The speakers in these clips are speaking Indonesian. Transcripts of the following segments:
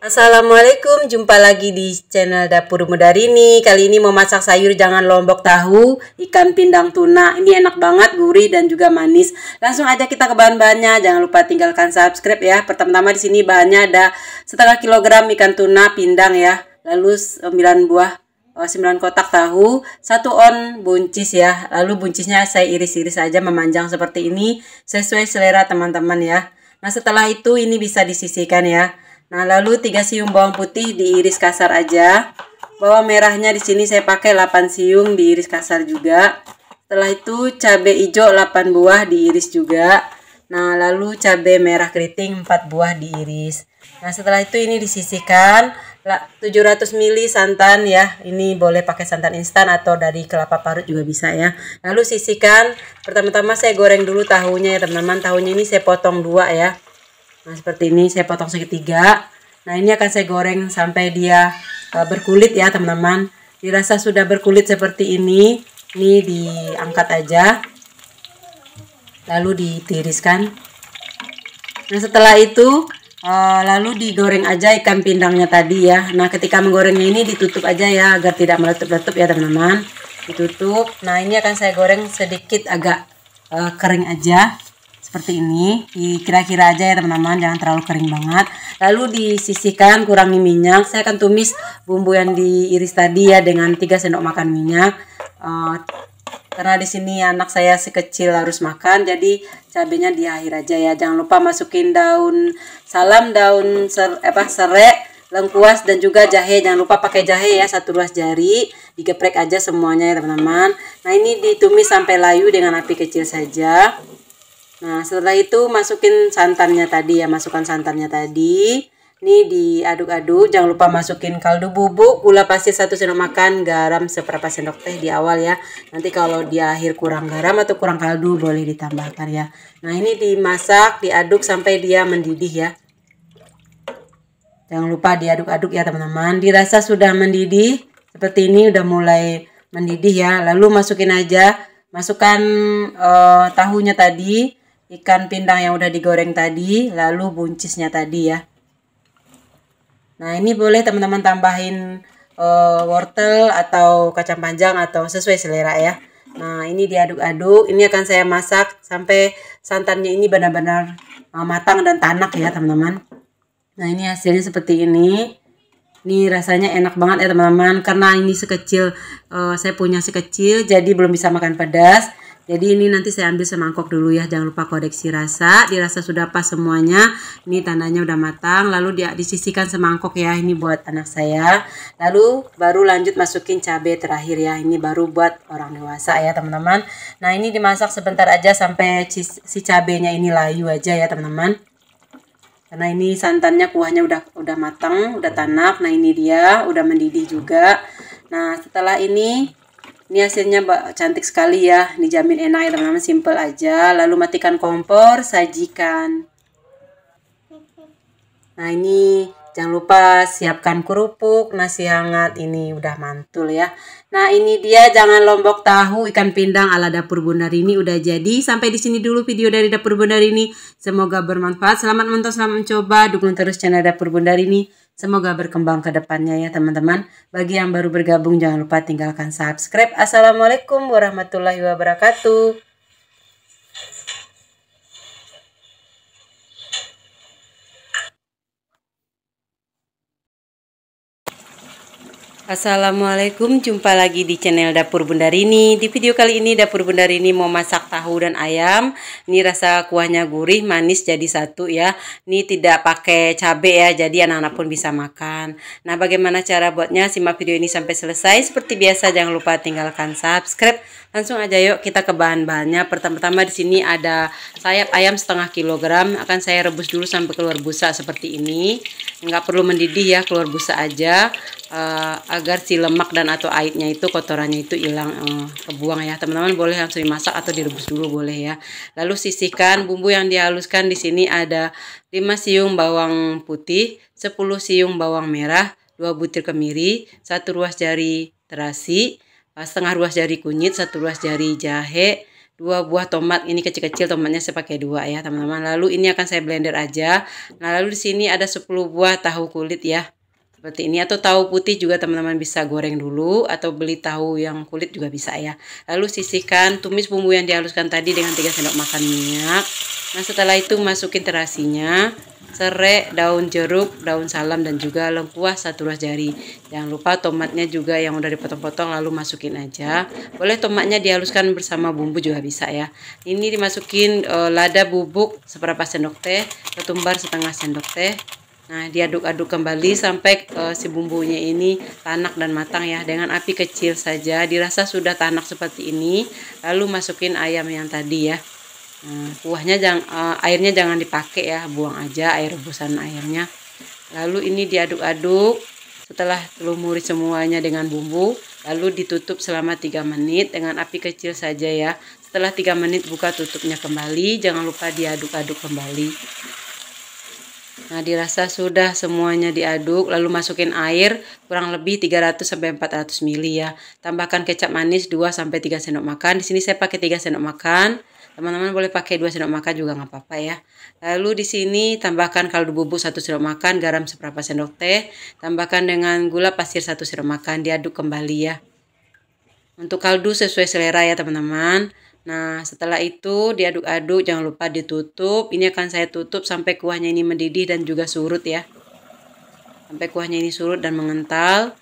Assalamualaikum, jumpa lagi di channel Dapur Mudarini. Kali ini mau masak sayur jangan lombok tahu, ikan pindang tuna. Ini enak banget, gurih dan juga manis. Langsung aja kita ke bahan-bahannya. Jangan lupa tinggalkan subscribe ya. Pertama-tama di sini bahannya ada setengah kilogram ikan tuna pindang ya. Lalu 9 buah 9 eh, kotak tahu, 1 on buncis ya. Lalu buncisnya saya iris-iris aja memanjang seperti ini sesuai selera teman-teman ya. Nah, setelah itu ini bisa disisihkan ya. Nah, lalu 3 siung bawang putih diiris kasar aja. Bawang merahnya di sini saya pakai 8 siung diiris kasar juga. Setelah itu cabe hijau 8 buah diiris juga. Nah, lalu cabe merah keriting 4 buah diiris. Nah, setelah itu ini disisihkan 700 ml santan ya. Ini boleh pakai santan instan atau dari kelapa parut juga bisa ya. Lalu sisihkan. Pertama-tama saya goreng dulu tahunya ya, teman-teman. Tahunya ini saya potong dua ya. Nah, seperti ini saya potong segitiga. Nah, ini akan saya goreng sampai dia uh, berkulit ya, teman-teman. Dirasa sudah berkulit seperti ini, ini diangkat aja. Lalu ditiriskan. Nah, setelah itu uh, lalu digoreng aja ikan pindangnya tadi ya. Nah, ketika menggorengnya ini ditutup aja ya agar tidak meletup-letup ya, teman-teman. Ditutup. Nah, ini akan saya goreng sedikit agak uh, kering aja seperti ini kira kira aja ya teman-teman jangan terlalu kering banget lalu disisihkan kurangi minyak saya akan tumis bumbu yang diiris tadi ya dengan 3 sendok makan minyak uh, karena di sini anak saya sekecil harus makan jadi cabenya di akhir aja ya jangan lupa masukin daun salam daun ser, apa serai lengkuas dan juga jahe jangan lupa pakai jahe ya satu ruas jari digeprek aja semuanya ya teman-teman nah ini ditumis sampai layu dengan api kecil saja Nah, setelah itu masukin santannya tadi ya, masukkan santannya tadi. Ini diaduk-aduk, jangan lupa masukin kaldu bubuk, gula pasir satu sendok makan, garam seperempat sendok teh di awal ya. Nanti kalau di akhir kurang garam atau kurang kaldu boleh ditambahkan ya. Nah, ini dimasak, diaduk sampai dia mendidih ya. Jangan lupa diaduk-aduk ya teman-teman. Dirasa sudah mendidih, seperti ini udah mulai mendidih ya. Lalu masukin aja, masukkan uh, tahunya tadi ikan pindang yang udah digoreng tadi, lalu buncisnya tadi ya. Nah ini boleh teman-teman tambahin uh, wortel atau kacang panjang atau sesuai selera ya. Nah ini diaduk-aduk, ini akan saya masak sampai santannya ini benar-benar uh, matang dan tanak ya teman-teman. Nah ini hasilnya seperti ini. Ini rasanya enak banget ya teman-teman karena ini sekecil uh, saya punya sekecil jadi belum bisa makan pedas. Jadi ini nanti saya ambil semangkok dulu ya. Jangan lupa koreksi rasa. Dirasa sudah pas semuanya. Ini tandanya udah matang. Lalu dia disisikan semangkok ya. Ini buat anak saya. Lalu baru lanjut masukin cabai terakhir ya. Ini baru buat orang dewasa ya teman-teman. Nah ini dimasak sebentar aja sampai si cabenya ini layu aja ya teman-teman. Karena ini santannya kuahnya udah udah matang, udah tanak. Nah ini dia udah mendidih juga. Nah setelah ini ini hasilnya cantik sekali ya, dijamin enak ya teman-teman, simple aja. Lalu matikan kompor, sajikan. Nah ini Jangan lupa siapkan kerupuk, nasi hangat. Ini udah mantul ya. Nah, ini dia jangan lombok tahu ikan pindang ala dapur Bunda ini udah jadi. Sampai di sini dulu video dari dapur Bunda ini Semoga bermanfaat. Selamat menonton, selamat mencoba. Dukung terus channel dapur Bunda ini Semoga berkembang ke depannya ya teman-teman. Bagi yang baru bergabung jangan lupa tinggalkan subscribe. Assalamualaikum warahmatullahi wabarakatuh. Assalamualaikum, jumpa lagi di channel Dapur Bunda Rini Di video kali ini Dapur Bunda Rini mau masak tahu dan ayam Ini rasa kuahnya gurih, manis jadi satu ya Ini tidak pakai cabai ya, jadi anak-anak pun bisa makan Nah bagaimana cara buatnya, simak video ini sampai selesai Seperti biasa jangan lupa tinggalkan subscribe Langsung aja yuk kita ke bahan-bahannya Pertama-tama di sini ada sayap ayam setengah kilogram Akan saya rebus dulu sampai keluar busa seperti ini nggak perlu mendidih ya keluar busa aja uh, agar si lemak dan atau airnya itu kotorannya itu hilang uh, eh, kebuang ya teman-teman boleh langsung dimasak atau direbus dulu boleh ya lalu sisihkan bumbu yang dihaluskan di sini ada 5 siung bawang putih 10 siung bawang merah 2 butir kemiri 1 ruas jari terasi setengah ruas jari kunyit 1 ruas jari jahe dua buah tomat ini kecil-kecil tomatnya saya pakai dua ya teman-teman lalu ini akan saya blender aja nah lalu di sini ada 10 buah tahu kulit ya seperti ini atau tahu putih juga teman-teman bisa goreng dulu atau beli tahu yang kulit juga bisa ya lalu sisihkan tumis bumbu yang dihaluskan tadi dengan 3 sendok makan minyak nah setelah itu masukin terasinya serai, daun jeruk, daun salam dan juga lengkuas satu ruas jari. Jangan lupa tomatnya juga yang udah dipotong-potong lalu masukin aja. Boleh tomatnya dihaluskan bersama bumbu juga bisa ya. Ini dimasukin e, lada bubuk seperempat sendok teh, ketumbar setengah sendok teh, Nah, diaduk-aduk kembali sampai uh, si bumbunya ini tanak dan matang ya dengan api kecil saja. Dirasa sudah tanak seperti ini, lalu masukin ayam yang tadi ya. Nah, kuahnya jangan uh, eh, airnya jangan dipakai ya, buang aja air rebusan airnya Lalu ini diaduk-aduk setelah telumuri semuanya dengan bumbu, lalu ditutup selama 3 menit dengan api kecil saja ya. Setelah 3 menit buka tutupnya kembali, jangan lupa diaduk-aduk kembali. Nah, dirasa sudah semuanya diaduk, lalu masukin air kurang lebih 300 sampai 400 ml ya. Tambahkan kecap manis 2 sampai 3 sendok makan. Di sini saya pakai 3 sendok makan. Teman-teman boleh pakai 2 sendok makan juga nggak apa-apa ya. Lalu di sini tambahkan kaldu bubuk 1 sendok makan, garam seberapa sendok teh, tambahkan dengan gula pasir 1 sendok makan, diaduk kembali ya. Untuk kaldu sesuai selera ya, teman-teman. Nah, setelah itu diaduk-aduk, jangan lupa ditutup. Ini akan saya tutup sampai kuahnya ini mendidih dan juga surut ya. Sampai kuahnya ini surut dan mengental.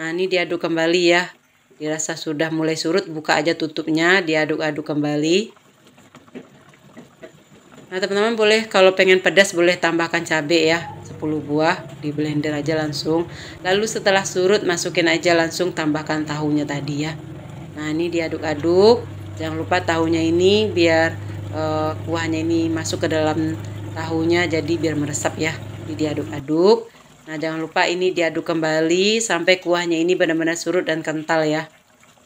Nah, ini diaduk kembali ya. Dirasa sudah mulai surut, buka aja tutupnya, diaduk-aduk kembali. Nah, teman-teman boleh kalau pengen pedas boleh tambahkan cabai ya, 10 buah di blender aja langsung. Lalu setelah surut masukin aja langsung tambahkan tahunya tadi ya. Nah, ini diaduk-aduk jangan lupa tahunya ini biar uh, kuahnya ini masuk ke dalam tahunya jadi biar meresap ya jadi diaduk-aduk nah jangan lupa ini diaduk kembali sampai kuahnya ini benar-benar surut dan kental ya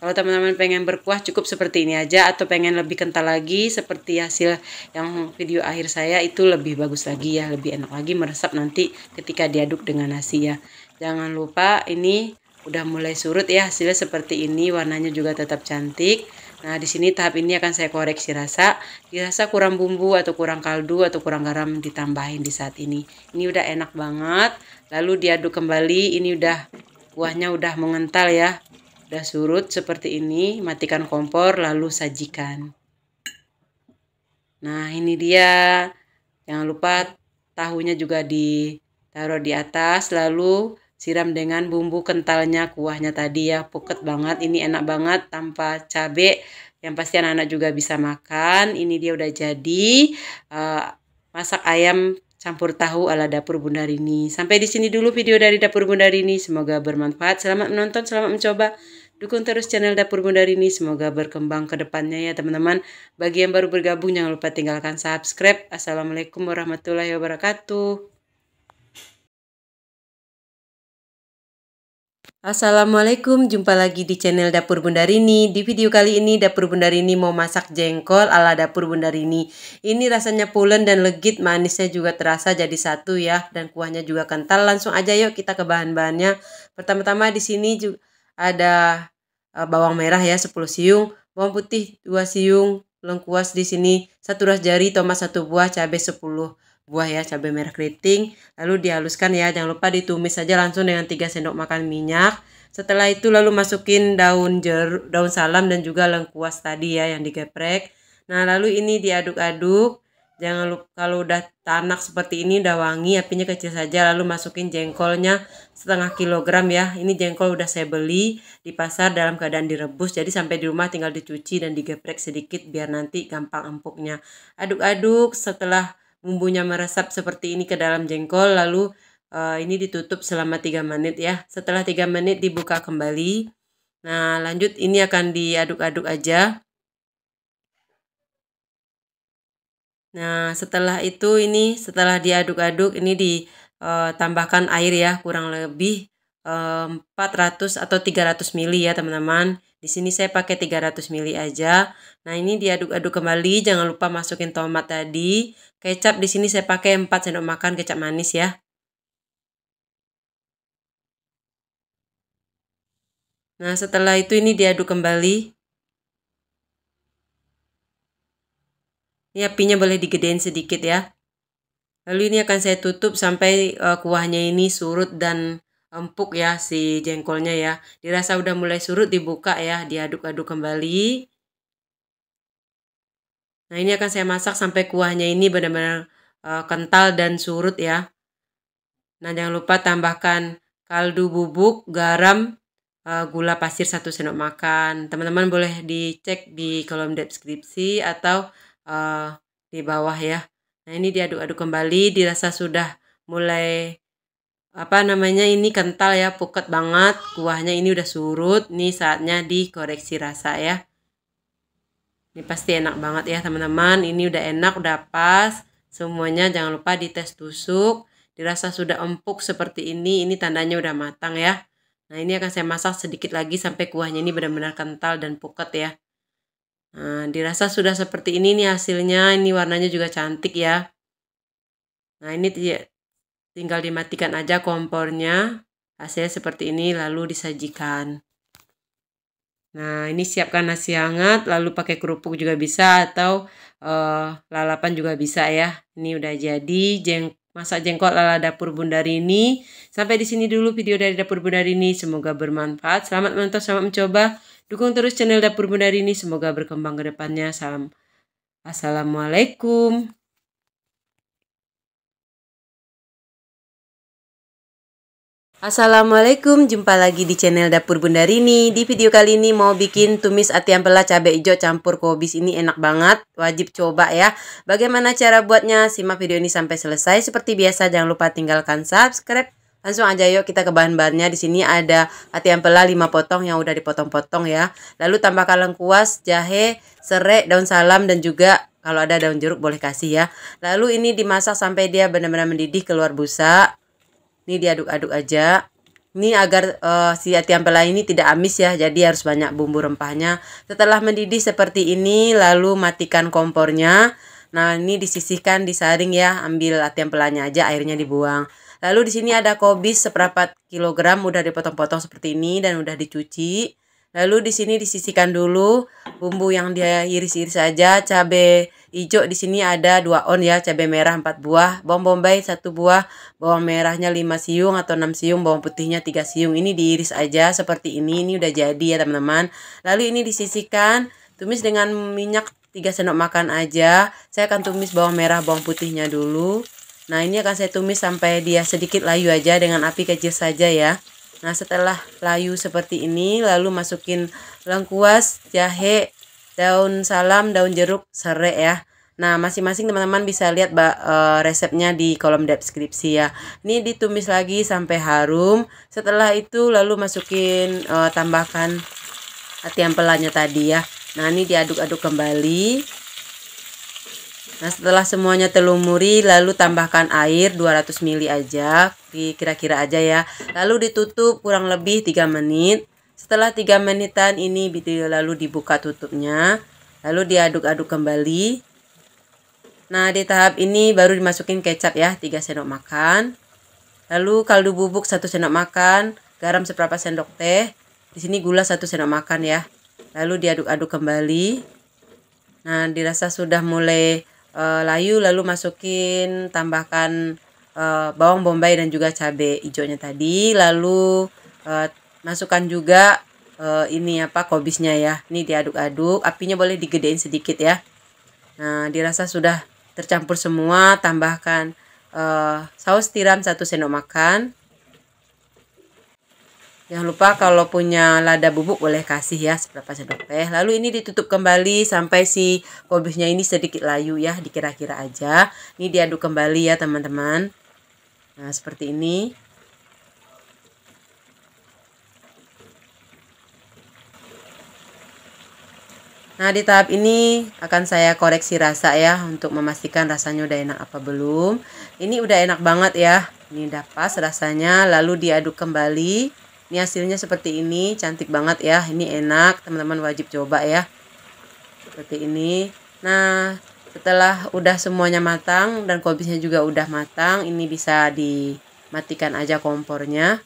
kalau teman-teman pengen berkuah cukup seperti ini aja atau pengen lebih kental lagi seperti hasil yang video akhir saya itu lebih bagus lagi ya lebih enak lagi meresap nanti ketika diaduk dengan nasi ya jangan lupa ini udah mulai surut ya hasilnya seperti ini warnanya juga tetap cantik Nah, di sini tahap ini akan saya koreksi rasa. Dirasa kurang bumbu atau kurang kaldu atau kurang garam ditambahin di saat ini. Ini udah enak banget. Lalu diaduk kembali. Ini udah kuahnya udah mengental ya. Udah surut seperti ini. Matikan kompor lalu sajikan. Nah, ini dia. Jangan lupa tahunya juga ditaruh di atas lalu siram dengan bumbu kentalnya kuahnya tadi ya puket banget ini enak banget tanpa cabe yang pasti anak-anak juga bisa makan ini dia udah jadi uh, masak ayam campur tahu ala dapur bunda ini. sampai di sini dulu video dari dapur bunda ini. semoga bermanfaat selamat menonton selamat mencoba dukung terus channel dapur bunda Rini semoga berkembang ke depannya ya teman-teman bagi yang baru bergabung jangan lupa tinggalkan subscribe assalamualaikum warahmatullahi wabarakatuh Assalamualaikum, jumpa lagi di channel Dapur Bunda Rini. Di video kali ini Dapur Bunda Rini mau masak jengkol ala Dapur Bunda Rini. Ini rasanya pulen dan legit, manisnya juga terasa jadi satu ya dan kuahnya juga kental. Langsung aja yuk kita ke bahan-bahannya. Pertama-tama di sini juga ada eh, bawang merah ya 10 siung, bawang putih 2 siung, lengkuas di sini, satu ras jari, tomat satu buah, cabai 10 buah ya cabai merah keriting lalu dihaluskan ya jangan lupa ditumis saja langsung dengan 3 sendok makan minyak setelah itu lalu masukin daun jeruk daun salam dan juga lengkuas tadi ya yang digeprek nah lalu ini diaduk-aduk jangan lupa kalau udah tanak seperti ini udah wangi apinya kecil saja lalu masukin jengkolnya setengah kilogram ya ini jengkol udah saya beli di pasar dalam keadaan direbus jadi sampai di rumah tinggal dicuci dan digeprek sedikit biar nanti gampang empuknya aduk-aduk setelah bumbunya meresap seperti ini ke dalam jengkol lalu uh, ini ditutup selama 3 menit ya. Setelah 3 menit dibuka kembali. Nah, lanjut ini akan diaduk-aduk aja. Nah, setelah itu ini setelah diaduk-aduk ini ditambahkan eh, air ya, kurang lebih 400 eh, atau 300 mili ya teman-teman di sini saya pakai 300 ml aja. Nah, ini diaduk-aduk kembali. Jangan lupa masukin tomat tadi. Kecap di sini saya pakai 4 sendok makan kecap manis ya. Nah, setelah itu ini diaduk kembali. Ini apinya boleh digedein sedikit ya. Lalu ini akan saya tutup sampai eh, kuahnya ini surut dan empuk ya si jengkolnya ya. Dirasa udah mulai surut dibuka ya, diaduk-aduk kembali. Nah ini akan saya masak sampai kuahnya ini benar-benar e, kental dan surut ya. Nah jangan lupa tambahkan kaldu bubuk, garam, e, gula pasir satu sendok makan. Teman-teman boleh dicek di kolom deskripsi atau e, di bawah ya. Nah ini diaduk-aduk kembali, dirasa sudah mulai apa namanya ini kental ya puket banget kuahnya ini udah surut nih saatnya dikoreksi rasa ya ini pasti enak banget ya teman-teman ini udah enak udah pas semuanya jangan lupa dites tusuk dirasa sudah empuk seperti ini ini tandanya udah matang ya nah ini akan saya masak sedikit lagi sampai kuahnya ini benar-benar kental dan puket ya nah, dirasa sudah seperti ini nih hasilnya ini warnanya juga cantik ya nah ini Tinggal dimatikan aja kompornya. Hasilnya seperti ini lalu disajikan. Nah, ini siapkan nasi hangat lalu pakai kerupuk juga bisa atau uh, lalapan juga bisa ya. Ini udah jadi jeng masak jengkol lala dapur Bunda ini Sampai di sini dulu video dari dapur Bunda ini Semoga bermanfaat. Selamat menonton, selamat mencoba. Dukung terus channel dapur Bunda ini Semoga berkembang kedepannya Salam. Assalamualaikum. Assalamualaikum, jumpa lagi di channel Dapur Bunda Rini Di video kali ini mau bikin tumis ati ampela cabai hijau campur kobis ini enak banget Wajib coba ya Bagaimana cara buatnya? Simak video ini sampai selesai Seperti biasa jangan lupa tinggalkan subscribe Langsung aja yuk kita ke bahan-bahannya Di sini ada ati ampela 5 potong yang udah dipotong-potong ya Lalu tambahkan lengkuas, jahe, serai, daun salam dan juga kalau ada daun jeruk boleh kasih ya Lalu ini dimasak sampai dia benar-benar mendidih keluar busa ini diaduk-aduk aja. Ini agar uh, si ampela ini tidak amis ya, jadi harus banyak bumbu rempahnya. Setelah mendidih seperti ini, lalu matikan kompornya. Nah, ini disisihkan, disaring ya, ambil ati ampelanya aja, airnya dibuang. Lalu di sini ada kobis seperempat kilogram, udah dipotong-potong seperti ini dan udah dicuci. Lalu di sini disisihkan dulu bumbu yang dia iris-iris aja, cabai hijau di sini ada 2 on ya, cabai merah 4 buah, bawang bombay 1 buah, bawang merahnya 5 siung atau 6 siung, bawang putihnya 3 siung. Ini diiris aja seperti ini, ini udah jadi ya teman-teman. Lalu ini disisihkan, tumis dengan minyak 3 sendok makan aja. Saya akan tumis bawang merah, bawang putihnya dulu. Nah ini akan saya tumis sampai dia sedikit layu aja dengan api kecil saja ya. Nah setelah layu seperti ini, lalu masukin lengkuas, jahe, daun salam, daun jeruk, serai ya. Nah, masing-masing teman-teman bisa lihat ba, e, eh, resepnya di kolom deskripsi ya. Ini ditumis lagi sampai harum. Setelah itu lalu masukin e, tambahkan pelannya tadi ya. Nah, ini diaduk-aduk kembali. Nah, setelah semuanya telumuri lalu tambahkan air 200 ml aja, kira-kira aja ya. Lalu ditutup kurang lebih 3 menit. Setelah 3 menitan ini lalu dibuka tutupnya. Lalu diaduk-aduk kembali. Nah, di tahap ini baru dimasukin kecap ya, 3 sendok makan. Lalu kaldu bubuk 1 sendok makan, garam seperempat sendok teh. Di sini gula 1 sendok makan ya. Lalu diaduk-aduk kembali. Nah, dirasa sudah mulai e, layu lalu masukin tambahkan e, bawang bombay dan juga cabai hijaunya tadi, lalu e, masukkan juga uh, ini apa kobisnya ya. Ini diaduk-aduk, apinya boleh digedein sedikit ya. Nah, dirasa sudah tercampur semua, tambahkan uh, saus tiram satu sendok makan. Jangan lupa kalau punya lada bubuk boleh kasih ya seberapa sendok teh. Lalu ini ditutup kembali sampai si kobisnya ini sedikit layu ya, dikira-kira aja. Ini diaduk kembali ya teman-teman. Nah, seperti ini. Nah, di tahap ini akan saya koreksi rasa ya untuk memastikan rasanya udah enak apa belum. Ini udah enak banget ya. Ini udah pas rasanya, lalu diaduk kembali. Ini hasilnya seperti ini, cantik banget ya. Ini enak, teman-teman wajib coba ya. Seperti ini. Nah, setelah udah semuanya matang dan kobisnya juga udah matang, ini bisa dimatikan aja kompornya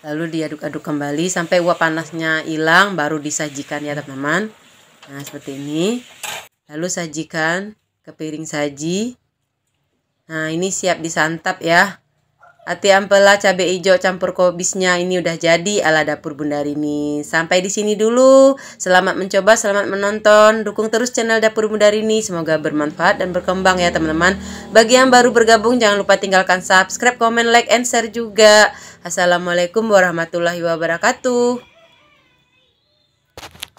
lalu diaduk-aduk kembali sampai uap panasnya hilang baru disajikan ya teman-teman Nah, seperti ini. Lalu sajikan ke piring saji. Nah, ini siap disantap ya. Ati ampela cabai hijau campur kobisnya ini udah jadi ala dapur Bunda Rini. Sampai di sini dulu. Selamat mencoba, selamat menonton. Dukung terus channel dapur Bunda Rini. Semoga bermanfaat dan berkembang ya teman-teman. Bagi yang baru bergabung jangan lupa tinggalkan subscribe, komen, like, and share juga. Assalamualaikum warahmatullahi wabarakatuh.